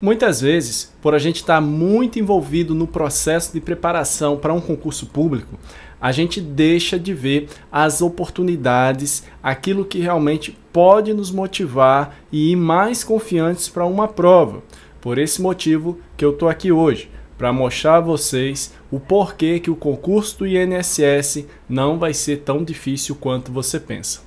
Muitas vezes, por a gente estar tá muito envolvido no processo de preparação para um concurso público, a gente deixa de ver as oportunidades, aquilo que realmente pode nos motivar e ir mais confiantes para uma prova. Por esse motivo que eu estou aqui hoje, para mostrar a vocês o porquê que o concurso do INSS não vai ser tão difícil quanto você pensa.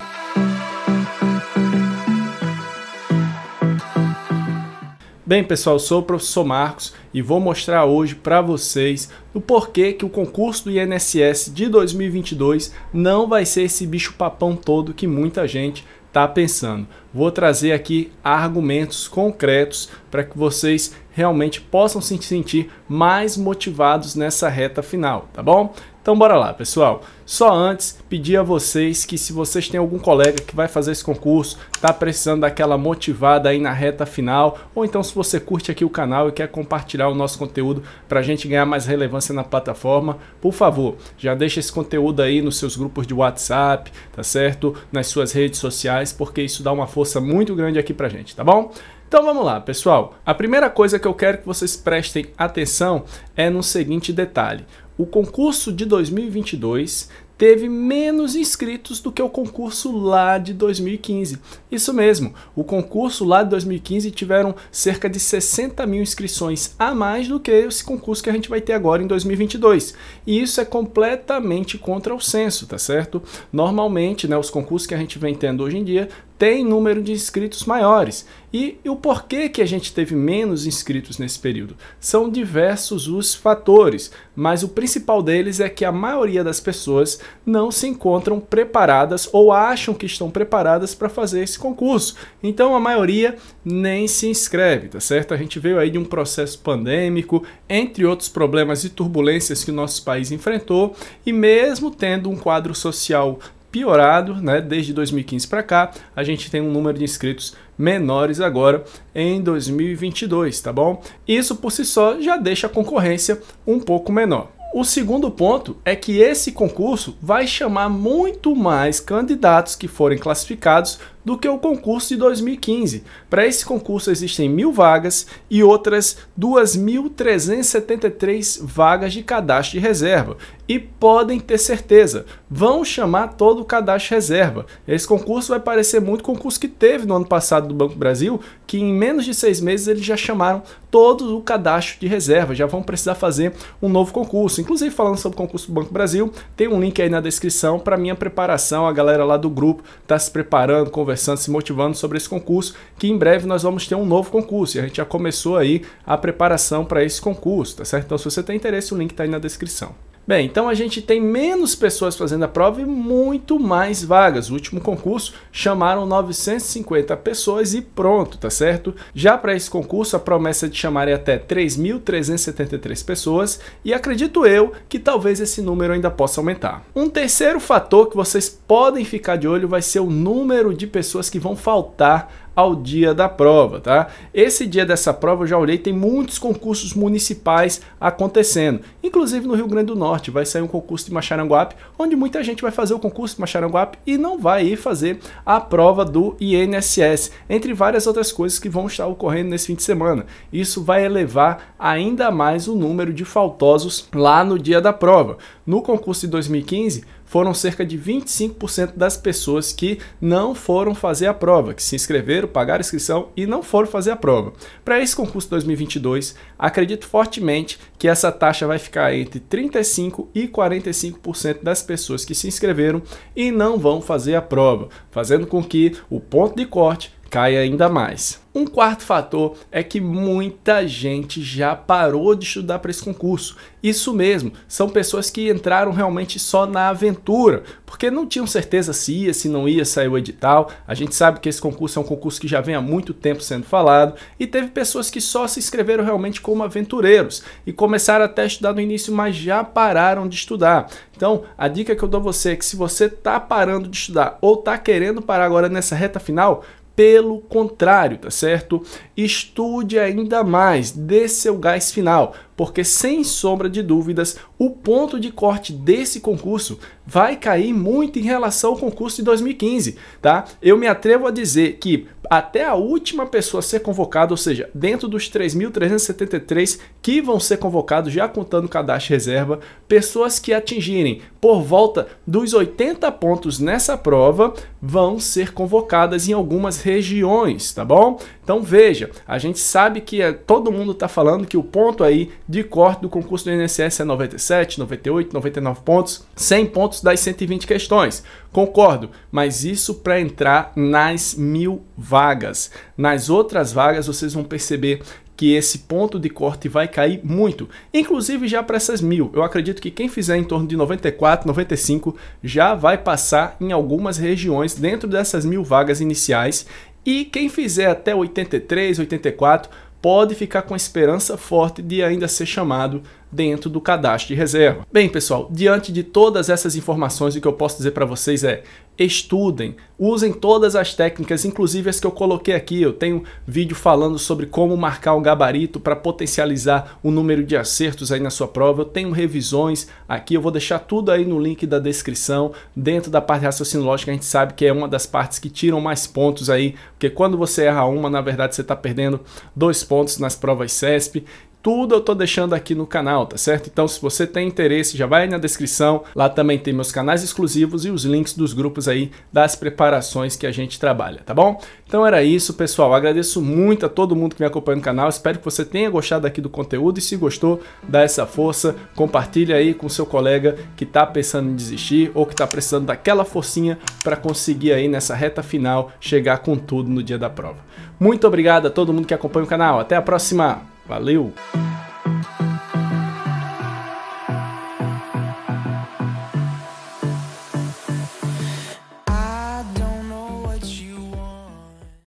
Bem, pessoal, sou o professor Marcos e vou mostrar hoje para vocês o porquê que o concurso do INSS de 2022 não vai ser esse bicho papão todo que muita gente está pensando. Vou trazer aqui argumentos concretos para que vocês realmente possam se sentir mais motivados nessa reta final, tá bom? Então bora lá, pessoal. Só antes, pedir a vocês que se vocês têm algum colega que vai fazer esse concurso, tá precisando daquela motivada aí na reta final, ou então se você curte aqui o canal e quer compartilhar o nosso conteúdo para a gente ganhar mais relevância na plataforma, por favor, já deixa esse conteúdo aí nos seus grupos de WhatsApp, tá certo? Nas suas redes sociais, porque isso dá uma força muito grande aqui pra gente, tá bom? Então vamos lá, pessoal. A primeira coisa que eu quero que vocês prestem atenção é no seguinte detalhe o concurso de 2022 teve menos inscritos do que o concurso lá de 2015. Isso mesmo, o concurso lá de 2015 tiveram cerca de 60 mil inscrições a mais do que esse concurso que a gente vai ter agora em 2022. E isso é completamente contra o censo, tá certo? Normalmente, né, os concursos que a gente vem tendo hoje em dia tem número de inscritos maiores. E, e, o porquê que a gente teve menos inscritos nesse período? São diversos os fatores, mas o principal deles é que a maioria das pessoas não se encontram preparadas ou acham que estão preparadas para fazer esse concurso. Então a maioria nem se inscreve, tá certo? A gente veio aí de um processo pandêmico, entre outros problemas e turbulências que o nosso país enfrentou, e mesmo tendo um quadro social piorado, né? Desde 2015 para cá, a gente tem um número de inscritos menores agora em 2022, tá bom? Isso por si só já deixa a concorrência um pouco menor. O segundo ponto é que esse concurso vai chamar muito mais candidatos que forem classificados do que o concurso de 2015. Para esse concurso existem mil vagas e outras 2.373 vagas de cadastro de reserva. E podem ter certeza, vão chamar todo o cadastro de reserva. Esse concurso vai parecer muito concurso que teve no ano passado do Banco Brasil, que em menos de seis meses eles já chamaram todo o cadastro de reserva, já vão precisar fazer um novo concurso. Inclusive, falando sobre o concurso do Banco Brasil, tem um link aí na descrição para minha preparação. A galera lá do grupo está se preparando, conversando conversando, se motivando sobre esse concurso, que em breve nós vamos ter um novo concurso. E a gente já começou aí a preparação para esse concurso, tá certo? Então, se você tem interesse, o link está aí na descrição. Bem, então a gente tem menos pessoas fazendo a prova e muito mais vagas. O último concurso chamaram 950 pessoas e pronto, tá certo? Já para esse concurso, a promessa é de chamarem até 3.373 pessoas e acredito eu que talvez esse número ainda possa aumentar. Um terceiro fator que vocês podem ficar de olho vai ser o número de pessoas que vão faltar ao dia da prova, tá? Esse dia dessa prova eu já olhei, tem muitos concursos municipais acontecendo, inclusive no Rio Grande do Norte, vai sair um concurso de Macharanguape, onde muita gente vai fazer o concurso de Macharanguape e não vai ir fazer a prova do INSS, entre várias outras coisas que vão estar ocorrendo nesse fim de semana. Isso vai elevar ainda mais o número de faltosos lá no dia da prova. No concurso de 2015, foram cerca de 25% das pessoas que não foram fazer a prova, que se inscreveram, pagaram a inscrição e não foram fazer a prova. Para esse concurso 2022, acredito fortemente que essa taxa vai ficar entre 35 e 45% das pessoas que se inscreveram e não vão fazer a prova, fazendo com que o ponto de corte cai ainda mais. Um quarto fator é que muita gente já parou de estudar para esse concurso. Isso mesmo, são pessoas que entraram realmente só na aventura, porque não tinham certeza se ia, se não ia sair o edital. A gente sabe que esse concurso é um concurso que já vem há muito tempo sendo falado, e teve pessoas que só se inscreveram realmente como aventureiros e começaram até a estudar no início, mas já pararam de estudar. Então, a dica que eu dou a você é que se você está parando de estudar ou está querendo parar agora nessa reta final, pelo contrário, tá certo? Estude ainda mais, dê seu gás final, porque sem sombra de dúvidas, o ponto de corte desse concurso vai cair muito em relação ao concurso de 2015, tá? Eu me atrevo a dizer que até a última pessoa ser convocada, ou seja, dentro dos 3.373 que vão ser convocados, já contando cadastro reserva, pessoas que atingirem por volta dos 80 pontos nessa prova vão ser convocadas em algumas regiões, tá bom? Então veja, a gente sabe que é, todo mundo está falando que o ponto aí de corte do concurso do INSS é 97, 98, 99 pontos, 100 pontos das 120 questões. Concordo, mas isso para entrar nas mil vagas. Nas outras vagas vocês vão perceber que esse ponto de corte vai cair muito, inclusive já para essas mil. Eu acredito que quem fizer em torno de 94, 95 já vai passar em algumas regiões dentro dessas mil vagas iniciais e quem fizer até 83, 84 pode ficar com a esperança forte de ainda ser chamado dentro do cadastro de reserva. Bem, pessoal, diante de todas essas informações, o que eu posso dizer para vocês é estudem, usem todas as técnicas, inclusive as que eu coloquei aqui. Eu tenho vídeo falando sobre como marcar um gabarito para potencializar o número de acertos aí na sua prova. Eu tenho revisões aqui, eu vou deixar tudo aí no link da descrição. Dentro da parte de raciocínio lógico, a gente sabe que é uma das partes que tiram mais pontos aí, porque quando você erra uma, na verdade você está perdendo dois pontos nas provas CESP. Tudo eu tô deixando aqui no canal, tá certo? Então, se você tem interesse, já vai na descrição. Lá também tem meus canais exclusivos e os links dos grupos aí das preparações que a gente trabalha, tá bom? Então era isso, pessoal. Agradeço muito a todo mundo que me acompanha no canal. Espero que você tenha gostado aqui do conteúdo e se gostou, dá essa força, compartilha aí com seu colega que tá pensando em desistir ou que tá precisando daquela forcinha para conseguir aí nessa reta final chegar com tudo no dia da prova. Muito obrigado a todo mundo que acompanha o canal. Até a próxima. Valeu!